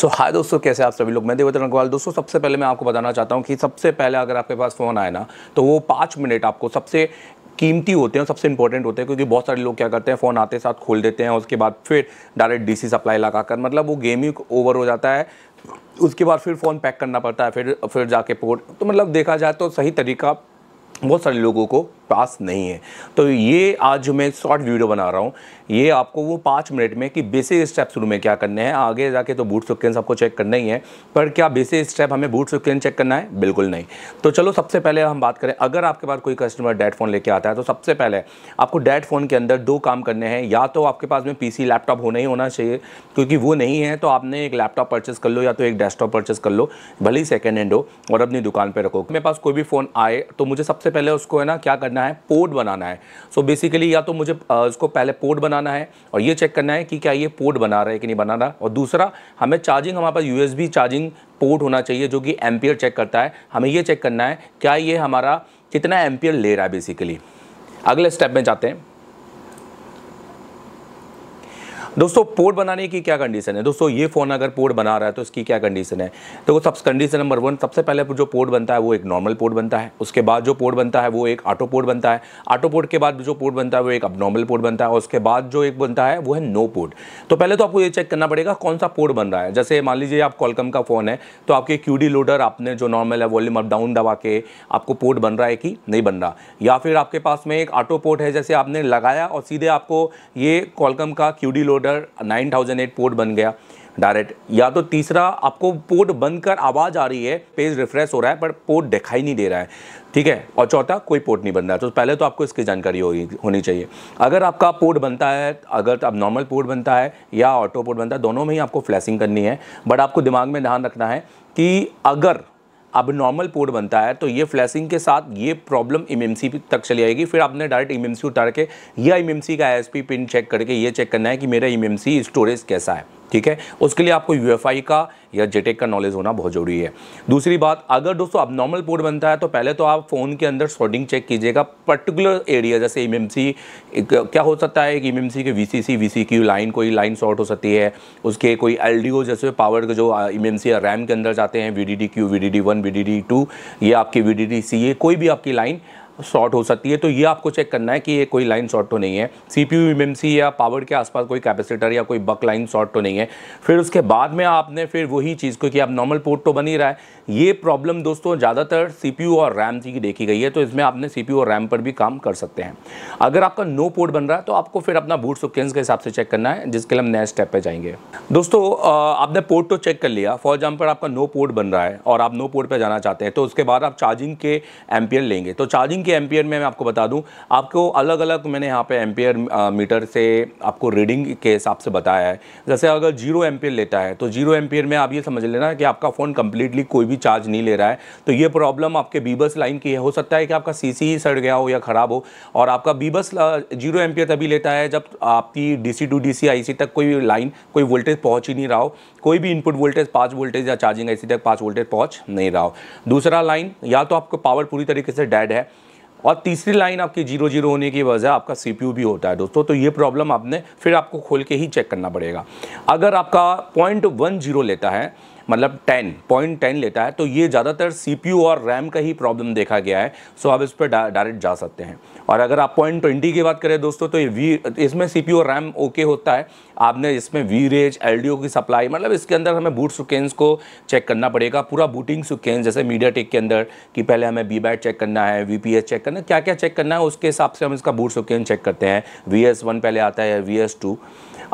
सो so, हाय दोस्तों कैसे आप सभी लोग मैं देवेंद्र अग्रवाल दोस्तों सबसे पहले मैं आपको बताना चाहता हूँ कि सबसे पहले अगर आपके पास फ़ोन आए ना तो वो पाँच मिनट आपको सबसे कीमती होते हैं सबसे इंपॉर्टेंट होते हैं क्योंकि बहुत सारे लोग क्या करते हैं फ़ोन आते साथ खोल देते हैं उसके बाद फिर डायरेक्ट डी सप्लाई लगाकर मतलब वो गेम ही ओवर हो जाता है उसके बाद फिर फ़ोन पैक करना पड़ता है फिर फिर जाके पोर्ट तो मतलब देखा जाए तो सही तरीका बहुत सारे लोगों को पास नहीं है तो ये आज मैं शॉर्ट वीडियो बना रहा हूँ ये आपको वो पाँच मिनट में कि बेसिक स्टेप शुरू में क्या करने हैं आगे जाके तो बूट सिक्वेंस आपको चेक करना ही है पर क्या बेसिक स्टेप हमें बूट सिक्वेंस चेक करना है बिल्कुल नहीं तो चलो सबसे पहले हम बात करें अगर आपके पास कोई कस्टमर डेड फ़ोन लेके आता है तो सबसे पहले आपको डेड फ़ोन के अंदर दो काम करने हैं या तो आपके पास में पी लैपटॉप होना ही होना चाहिए क्योंकि वो नहीं है तो आपने एक लैपटॉप परचेस कर लो या तो एक डेस्कटॉप परचेस कर लो भले ही सेकेंड हैंड हो और अपनी दुकान पर रखो मेरे पास कोई भी फ़ोन आए तो मुझे सबसे पहले उसको है ना क्या करना करना है पोर्ट बनाना है सो so बेसिकली या तो मुझे इसको पहले पोर्ट बनाना है और ये चेक करना है कि क्या ये पोर्ट बना रहा है कि नहीं बना रहा और दूसरा हमें चार्जिंग हमारे पास यू चार्जिंग पोर्ट होना चाहिए जो कि एम्पियर चेक करता है हमें ये चेक करना है क्या ये हमारा कितना एम्पियर ले रहा है बेसिकली अगले स्टेप में जाते हैं दोस्तों पोर्ट बनाने की क्या कंडीशन है दोस्तों ये फ़ोन अगर पोर्ट बना रहा है तो इसकी क्या कंडीशन है तो सबसे कंडीशन नंबर वन सबसे पहले जो पोर्ट बनता है वो एक नॉर्मल पोर्ट बनता है उसके बाद जो पोर्ट बनता है वो एक ऑटो पोर्ट बनता है ऑटो पोर्ट के बाद जो पोर्ट बनता है वो एक नॉर्मल पोर्ट बनता है और उसके बाद जो एक बनता है वो है नो पोर्ट तो पहले तो आपको ये चेक करना पड़ेगा कौन सा पोर्ट बन रहा है जैसे मान लीजिए आप कॉलकम का फ़ोन है तो आपके क्यू लोडर आपने जो नॉर्मल है वॉल्यूम अप डाउन दबा के आपको पोर्ट बन रहा है कि नहीं बन रहा या फिर आपके पास में एक ऑटो पोर्ट है जैसे आपने लगाया और सीधे आपको ये कॉलकम का क्यू लोडर ऑर्डर 9008 पोर्ट बन गया डायरेक्ट या तो तीसरा आपको पोर्ट बंद कर आवाज़ आ रही है पेज रिफ्रेश हो रहा है पर पोर्ट दिखाई नहीं दे रहा है ठीक है और चौथा कोई पोर्ट नहीं बन रहा है तो पहले तो आपको इसकी जानकारी होगी होनी चाहिए अगर आपका पोर्ट बनता है अगर अब नॉर्मल पोर्ट बनता है या ऑटो पोर्ट बनता है दोनों में ही आपको फ्लैशिंग करनी है बट आपको दिमाग में ध्यान रखना है कि अगर अब नॉर्मल पोर्ट बनता है तो ये फ्लैशिंग के साथ ये प्रॉब्लम सी तक चली आएगी फिर आपने डायरेक्ट सी उतार के या सी का पी पिन चेक करके ये चेक करना है कि मेरा सी स्टोरेज कैसा है ठीक है उसके लिए आपको यू का या जेटेक का नॉलेज होना बहुत जरूरी है दूसरी बात अगर दोस्तों अब नॉर्मल पोर्ट बनता है तो पहले तो आप फ़ोन के अंदर शॉर्टिंग चेक कीजिएगा पर्टिकुलर एरिया जैसे एम क्या हो सकता है कि एम के वी सी की लाइन कोई लाइन शॉर्ट हो सकती है उसके कोई एल जैसे पावर के जो एम या रैम के अंदर जाते हैं V D D Q V D D one V D D two ये आपकी वी डी डी सी ये कोई भी आपकी लाइन शॉर्ट हो सकती है तो ये आपको चेक करना है कि ये कोई लाइन शॉर्ट तो नहीं है सी पी या पावर के आसपास कोई कैपेसिटर या कोई बक लाइन शॉर्ट तो नहीं है फिर उसके बाद में आपने फिर वही चीज़ को कि आप नॉर्मल पोर्ट तो बन ही रहा है ये प्रॉब्लम दोस्तों ज़्यादातर सी और रैम की देखी गई है तो इसमें आपने सी और रैम पर भी काम कर सकते हैं अगर आपका नो पोर्ट बन रहा है तो आपको फिर अपना बूट सुकेंस के हिसाब से चेक करना है जिसके लिए हम नए स्टेप पर जाएंगे दोस्तों आपने पोर्ट तो चेक कर लिया फॉर एग्जाम्पल आपका नो पोर्ट बन रहा है और आप नो पोर्ट पर जाना चाहते हैं तो उसके बाद आप चार्जिंग के एम्पियर लेंगे तो चार्जिंग के एम्पियर में मैं आपको बता दूं आपको अलग अलग मैंने यहाँ पे एम्पियर मीटर से आपको रीडिंग के हिसाब से बताया है जैसे अगर जीरो एम्पियर लेता है तो जीरो एम्पियर में आप ये समझ लेना कि आपका फ़ोन कम्प्लीटली कोई भी चार्ज नहीं ले रहा है तो ये प्रॉब्लम आपके बीबस लाइन की है हो सकता है कि आपका सी ही सड़ गया हो या ख़राब हो और आपका बीबस जीरो एम्पियर तभी लेता है जब आपकी D C to D C तक कोई लाइन कोई वोल्टेज पहुँच ही नहीं रहा हो कोई भी इनपुट वोल्टेज पाँच वोल्टेज या चार्जिंग आई तक पाँच वोल्टेज पहुँच नहीं रहा हो दूसरा लाइन या तो आपको पावर पूरी तरीके से डेड है और तीसरी लाइन आपकी जीरो जीरो होने की वजह आपका सीपीयू भी होता है दोस्तों तो ये प्रॉब्लम आपने फिर आपको खोल के ही चेक करना पड़ेगा अगर आपका पॉइंट वन जीरो लेता है मतलब टेन पॉइंट टेन लेता है तो ये ज़्यादातर सीपीयू और रैम का ही प्रॉब्लम देखा गया है सो आप इस पर डायरेक्ट जा सकते हैं और अगर आप पॉइंट ट्वेंटी की बात करें दोस्तों तो ये वी इसमें सीपीयू और रैम ओके होता है आपने इसमें वी रेज एल की सप्लाई मतलब इसके अंदर हमें बूट सुकेंस को चेक करना पड़ेगा पूरा बूटिंग सुकेंस जैसे मीडिया टेक के अंदर कि पहले हमें बी बैट चेक करना है वी चेक करना है क्या क्या चेक करना है उसके हिसाब से हम इसका बूट सुकेंस चेक करते हैं वी पहले आता है वी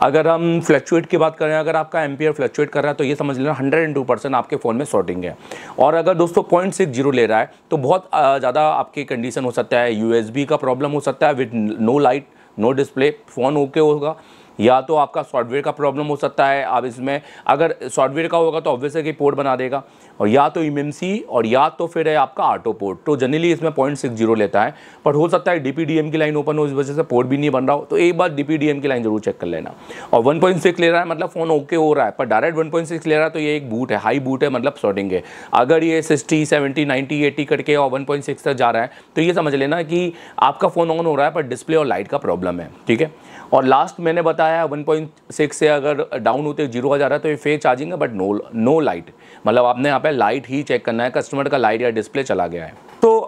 अगर हम फ्लैक्चुएट की बात करें अगर आपका एम्पियर फ्लैक्चुएट कर रहा है तो ये समझ लेना हंड्रेड एंड टू परसेंट आपके फ़ोन में शॉर्टिंग है और अगर दोस्तों पॉइंट सिक्स जीरो ले रहा है तो बहुत ज़्यादा आपकी कंडीशन हो सकता है यू का प्रॉब्लम हो सकता है with no light no display phone okay होगा या तो आपका सॉफ्टवेयर का प्रॉब्लम हो सकता है आप इसमें अगर सॉफ्टवेयर का होगा तो ऑब्वियस है कि पोर्ट बना देगा और या तो एम और या तो फिर है आपका ऑटो पोर्ट तो जनरली इसमें पॉइंट सिक्स जीरो लेता है पर हो सकता है डी की लाइन ओपन हो इस वजह से पोर्ट भी नहीं बन रहा हो तो एक बार डी की लाइन जरूर चेक कर लेना और वन ले रहा है मतलब फ़ोन ओके हो रहा है पर डायरेक्ट वन ले रहा है तो ये एक बूट है हाई बूट है मतलब शॉर्टिंग है अगर ये सिक्सटी सेवेंटी नाइन्टी एटी करके और वन तक जा रहा है तो ये समझ लेना कि आपका फ़ोन ऑन हो रहा है पर डिस्प्ले और लाइट का प्रॉब्लम है ठीक है और लास्ट मैंने बताया 1.6 से अगर डाउन होते जीरो तो आ जा रहा है तो ये फेक चार्जिंग है बट नो नो लाइट मतलब आपने यहाँ पे लाइट ही चेक करना है कस्टमर का लाइट या डिस्प्ले चला गया है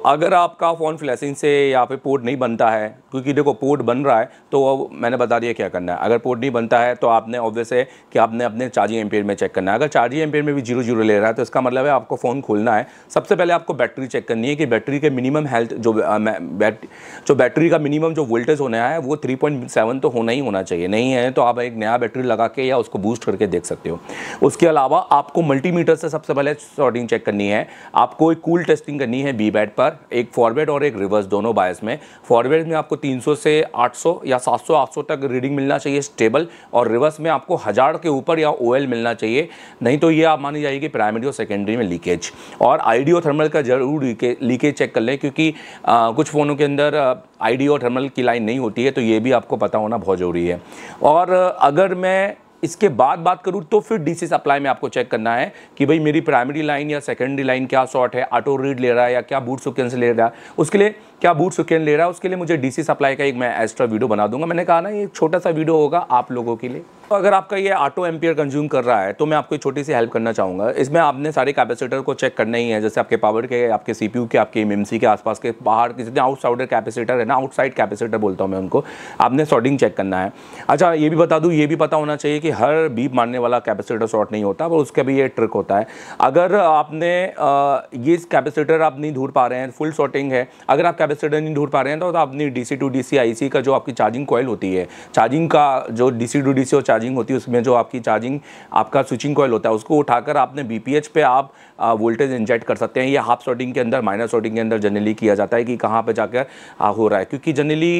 अगर आपका फ़ोन फ्लैशिंग से यहाँ पे पोर्ट नहीं बनता है क्योंकि देखो पोर्ट बन रहा है तो मैंने बता दिया क्या करना है अगर पोर्ट नहीं बनता है तो आपने ऑब्वियस है कि आपने अपने चार्जिंग एमपेयर में चेक करना है अगर चार्जिंग एम्पेयर में भी जीरो जीरो ले रहा है तो इसका मतलब है आपको फ़ोन खोलना है सबसे पहले आपको बैटरी चेक करनी है कि बैटरी के मिनिमम हेल्थ जो बैट जो बैटरी का मिनिमम जो वोल्टेज होना है वो थ्री तो होना ही होना चाहिए नहीं है तो आप एक नया बैटरी लगा के या उसको बूस्ट करके देख सकते हो उसके अलावा आपको मल्टीमीटर से सबसे पहले शॉर्टिंग चेक करनी है आपको एक कूल टेस्टिंग करनी है बी बैट पर एक फॉरवर्ड और एक रिवर्स दोनों बायस में फॉरवर्ड में आपको 300 से 800 या 700 800 तक रीडिंग मिलना चाहिए स्टेबल और रिवर्स में आपको हज़ार के ऊपर या ओएल मिलना चाहिए नहीं तो ये आप मानी जाएगी प्राइमरी और सेकेंडरी में लीकेज और आईडीओ थर्मल का जरूर लीकेज चेक कर लें क्योंकि आ, कुछ फ़ोनों के अंदर आईडीओ थर्मल की लाइन नहीं होती है तो ये भी आपको पता होना बहुत ज़रूरी है और अगर मैं इसके बाद बात करूँ तो फिर डीसी सप्लाई में आपको चेक करना है कि भाई मेरी प्राइमरी लाइन या सेकेंडरी लाइन क्या शॉर्ट है ऑटो रीड ले रहा है या क्या बूट सुकेंस से ले रहा है उसके लिए क्या बूट सुकेंस ले रहा है उसके लिए मुझे डीसी सप्लाई का एक मैं एक्स्ट्रा वीडियो बना दूंगा मैंने कहा ना ये छोटा सा वीडियो होगा आप लोगों के लिए तो अगर आपका ये ऑटो एम्पियर कंज्यूम कर रहा है तो मैं आपको एक छोटी सी हेल्प करना चाहूँगा इसमें आपने सारे कैपेसिटर को चेक करना ही है जैसे आपके पावर के आपके सीपीयू के आपके एमएमसी के आसपास के बाहर के जितने आउटसाइडर कैपेसिटर है ना आउटसाइड कैपेसिटर बोलता हूँ मैं उनको आपने सॉर्डिंग चेक करना है अच्छा ये भी बता दूँ ये भी पता होना चाहिए कि कि हर बीप मारने वाला कैपेसिटर शॉर्ट नहीं होता पर उसका भी ये ट्रिक होता है अगर आपने ये कैपेसिटर आप नहीं ढूंढ पा रहे हैं फुल शॉर्टिंग है अगर आप कैपेसिटर नहीं ढूंढ पा रहे हैं तो, आप आपने D C to D C I C का जो आपकी चार्जिंग कॉयल होती है चार्जिंग का जो D C to D C और चार्जिंग होती है उसमें जो आपकी चार्जिंग आपका स्विचिंग कॉयल होता है उसको उठाकर आपने बी पी एच पे आप वोल्टेज इंजेक्ट कर सकते हैं ये हाफ शॉर्टिंग के अंदर माइनर शॉर्टिंग के अंदर जनरली किया जाता है कि कहाँ पर जाकर हो रहा है क्योंकि जनरली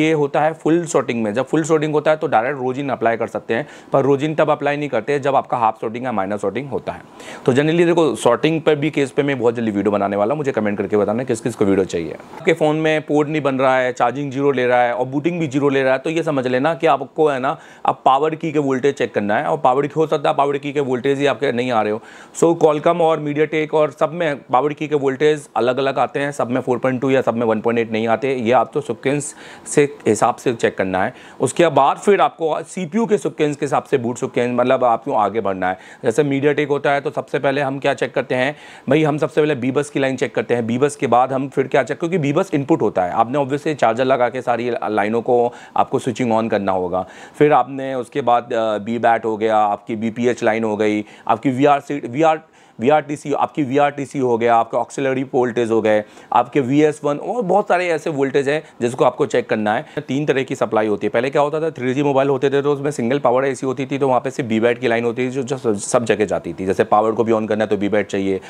ये होता है फुल शॉर्टिंग में जब फुल शॉर्टिंग होता है तो डायरेक्ट रोज इन अप्लाई कर सकते हैं पर रोजिन तब अप्लाई नहीं करते जब आपका हाफ शॉर्टिंग या माइनर शॉर्टिंग होता है तो जनरली देखो शॉर्टिंग पर भी केस पे मैं बहुत जल्दी वीडियो बनाने वाला मुझे कमेंट करके बताना किस किस को वीडियो चाहिए आपके फ़ोन में पोर्ट नहीं बन रहा है चार्जिंग जीरो ले रहा है और बूटिंग भी जीरो ले रहा है तो ये समझ लेना कि आपको है ना आप पावर की के वोल्टेज चेक करना है और पावर की हो सकता है पावर की के वोल्टेज ही आपके नहीं आ रहे हो सो कॉलकम और मीडिया टेक और सब में पावर की के वोल्टेज अलग अलग आते हैं सब में फोर या सब में वन नहीं आते ये आप तो सिक्वेंस से हिसाब से चेक करना है उसके बाद फिर आपको सी के सिक्वेंस के हिसाब आपसे बूट के मतलब आप क्यों आगे बढ़ना है जैसे मीडिया टेक होता है तो सबसे पहले हम क्या चेक करते हैं भाई हम सबसे पहले बीबस की लाइन चेक करते हैं बीबस के बाद हम फिर क्या चेक क्योंकि बीबस इनपुट होता है आपने ऑब्वियसली चार्जर लगा के सारी लाइनों को आपको स्विचिंग ऑन करना होगा फिर आपने उसके बाद बी बैट हो गया आपकी बी लाइन हो गई आपकी वी आर सीट वी आर वी आपकी वी हो गया आपके ऑक्सिलरी वोल्टेज हो गए आपके वी और बहुत सारे ऐसे वोल्टेज हैं जिसको आपको चेक करना है तीन तरह की सप्लाई होती है पहले क्या होता था थ्री मोबाइल होते थे तो उसमें सिंगल पावर ए होती थी तो वहाँ पर सिर्फ बी बैट की लाइन होती थी जो सब जगह जाती थी जैसे पावर को भी ऑन करना है तो बी चाहिए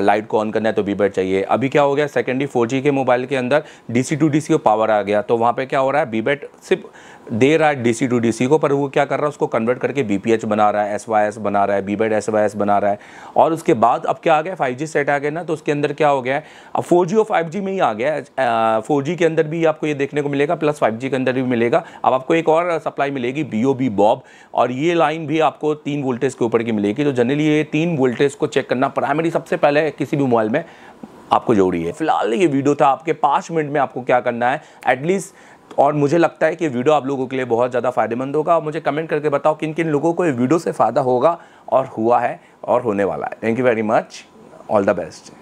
लाइट को ऑन करना है तो बी चाहिए अभी क्या हो गया सेकेंडरी फोर के मोबाइल के अंदर D C to D C power आ गया तो वहाँ पर क्या हो रहा है बी बैट सिर्फ दे रहा है डीसी टू डीसी को पर वो क्या कर रहा है उसको कन्वर्ट करके बीपीएच बना रहा है एसवाईएस बना रहा है बीबेड एसवाईएस बना रहा है और उसके बाद अब क्या आ गया फाइव जी सेट आ गया ना तो उसके अंदर क्या हो गया है अब फोर जी और फाइव जी में ही आ गया फोर जी के अंदर भी आपको ये देखने को मिलेगा प्लस फाइव जी के अंदर भी मिलेगा अब आपको एक और सप्लाई मिलेगी बी ओ बी बॉब और ये लाइन भी आपको तीन वोल्टेज के ऊपर की मिलेगी तो जनरली ये तीन वोल्टेज को चेक करना प्राइमरी सबसे पहले किसी भी मोबाइल में आपको जरूरी है फिलहाल ये वीडियो था आपके पाँच मिनट में आपको क्या करना है एटलीस्ट और मुझे लगता है कि वीडियो आप लोगों के लिए बहुत ज़्यादा फायदेमंद होगा और मुझे कमेंट करके बताओ किन किन लोगों को ये वीडियो से फ़ायदा होगा और हुआ है और होने वाला है thank you very much all the best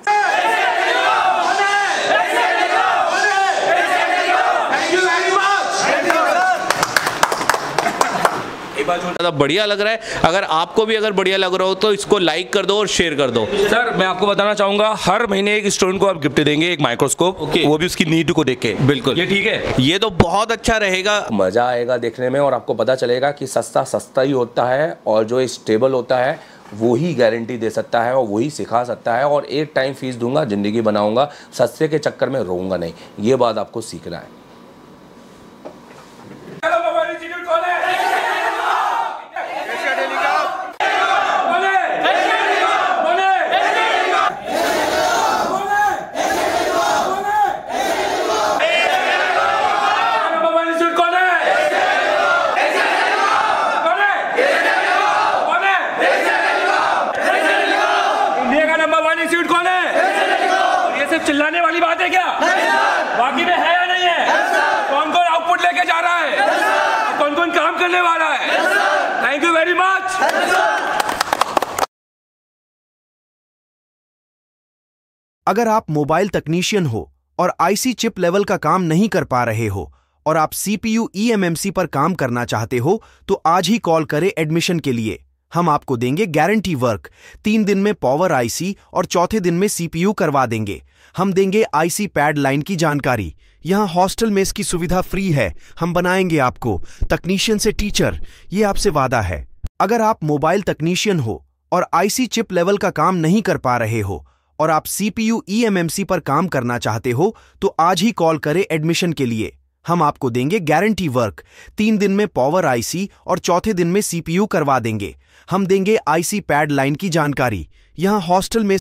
ज़्यादा बढ़िया लग रहा है अगर आपको भी अगर बढ़िया लग रहा हो तो इसको लाइक कर दो और शेयर कर दो सर मैं आपको बताना चाहूंगा हर महीने एक स्टूडेंट को आप गिफ्ट देंगे एक माइक्रोस्कोप वो भी उसकी नीड को देख के बिल्कुल ये ठीक है ये तो बहुत अच्छा रहेगा मजा आएगा देखने में और आपको पता चलेगा कि सस्ता सस्ता ही होता है और जो स्टेबल होता है वो ही गारंटी दे सकता है और वही सिखा सकता है और एक टाइम फीस दूंगा ज़िंदगी बनाऊंगा सस्ते के चक्कर में रोऊंगा नहीं ये बात आपको सीखना है चिल्लाने वाली बात है क्या बाकी में है या नहीं है कौन कौन आउटपुट लेके जा रहा है कौन कौन काम करने वाला है थैंक यू वेरी मच अगर आप मोबाइल तकनीशियन हो और आईसी चिप लेवल का काम नहीं कर पा रहे हो और आप सीपीयू ईएमएमसी e पर काम करना चाहते हो तो आज ही कॉल करें एडमिशन के लिए हम आपको देंगे गारंटी वर्क तीन दिन में पावर आईसी और चौथे दिन में सीपीयू करवा देंगे हम देंगे आईसी पैड लाइन की जानकारी यहाँ हॉस्टल में इसकी सुविधा फ्री है हम बनाएंगे आपको तकनीशियन से टीचर ये आपसे वादा है अगर आप मोबाइल तकनीशियन हो और आईसी चिप लेवल का काम नहीं कर पा रहे हो और आप सीपीयू ईएमएमसी e पर काम करना चाहते हो तो आज ही कॉल करें एडमिशन के लिए हम आपको देंगे गारंटी वर्क तीन दिन में पावर आईसी और चौथे दिन में सीपीयू करवा देंगे हम देंगे आईसी पैड लाइन की जानकारी यहाँ हॉस्टल में